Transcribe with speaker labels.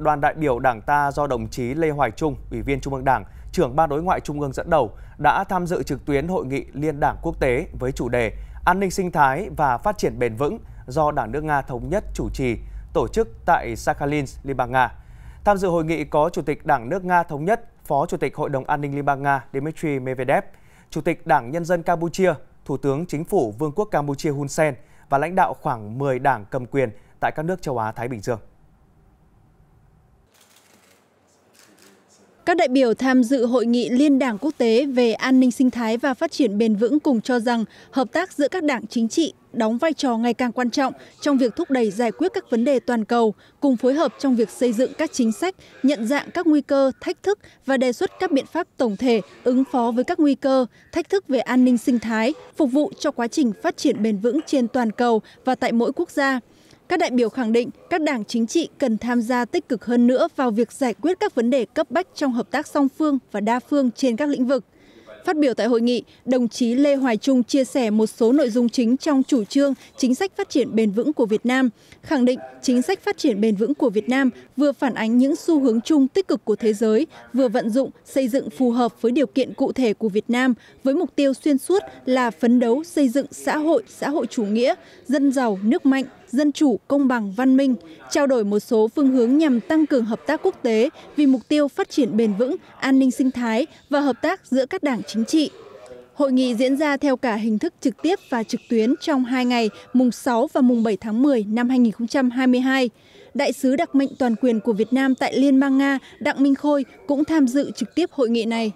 Speaker 1: đoàn đại biểu Đảng ta do đồng chí Lê Hoài Trung, Ủy viên Trung ương Đảng, trưởng ban đối ngoại Trung ương dẫn đầu, đã tham dự trực tuyến hội nghị Liên đảng quốc tế với chủ đề An ninh sinh thái và phát triển bền vững do Đảng nước Nga thống nhất chủ trì, tổ chức tại Sakhalin, Liên bang Nga. Tham dự hội nghị có Chủ tịch Đảng nước Nga thống nhất, Phó Chủ tịch Hội đồng An ninh Liên bang Nga Dmitry Medvedev, Chủ tịch Đảng Nhân dân Campuchia, Thủ tướng Chính phủ Vương quốc Campuchia Hun Sen và lãnh đạo khoảng 10 đảng cầm quyền tại các nước châu Á-Thái Bình Dương.
Speaker 2: các đại biểu tham dự hội nghị liên đảng quốc tế về an ninh sinh thái và phát triển bền vững cùng cho rằng hợp tác giữa các đảng chính trị đóng vai trò ngày càng quan trọng trong việc thúc đẩy giải quyết các vấn đề toàn cầu, cùng phối hợp trong việc xây dựng các chính sách, nhận dạng các nguy cơ, thách thức và đề xuất các biện pháp tổng thể ứng phó với các nguy cơ, thách thức về an ninh sinh thái, phục vụ cho quá trình phát triển bền vững trên toàn cầu và tại mỗi quốc gia các đại biểu khẳng định các đảng chính trị cần tham gia tích cực hơn nữa vào việc giải quyết các vấn đề cấp bách trong hợp tác song phương và đa phương trên các lĩnh vực Phát biểu tại hội nghị, đồng chí Lê Hoài Trung chia sẻ một số nội dung chính trong chủ trương chính sách phát triển bền vững của Việt Nam, khẳng định chính sách phát triển bền vững của Việt Nam vừa phản ánh những xu hướng chung tích cực của thế giới, vừa vận dụng, xây dựng phù hợp với điều kiện cụ thể của Việt Nam với mục tiêu xuyên suốt là phấn đấu xây dựng xã hội, xã hội chủ nghĩa, dân giàu, nước mạnh, dân chủ công bằng văn minh trao đổi một số phương hướng nhằm tăng cường hợp tác quốc tế vì mục tiêu phát triển bền vững an ninh sinh thái và hợp tác giữa các đảng chính trị Hội nghị diễn ra theo cả hình thức trực tiếp và trực tuyến trong hai ngày, mùng 6 và mùng 7 tháng 10 năm 2022. Đại sứ đặc mệnh toàn quyền của Việt Nam tại Liên bang Nga Đặng Minh Khôi cũng tham dự trực tiếp hội nghị này.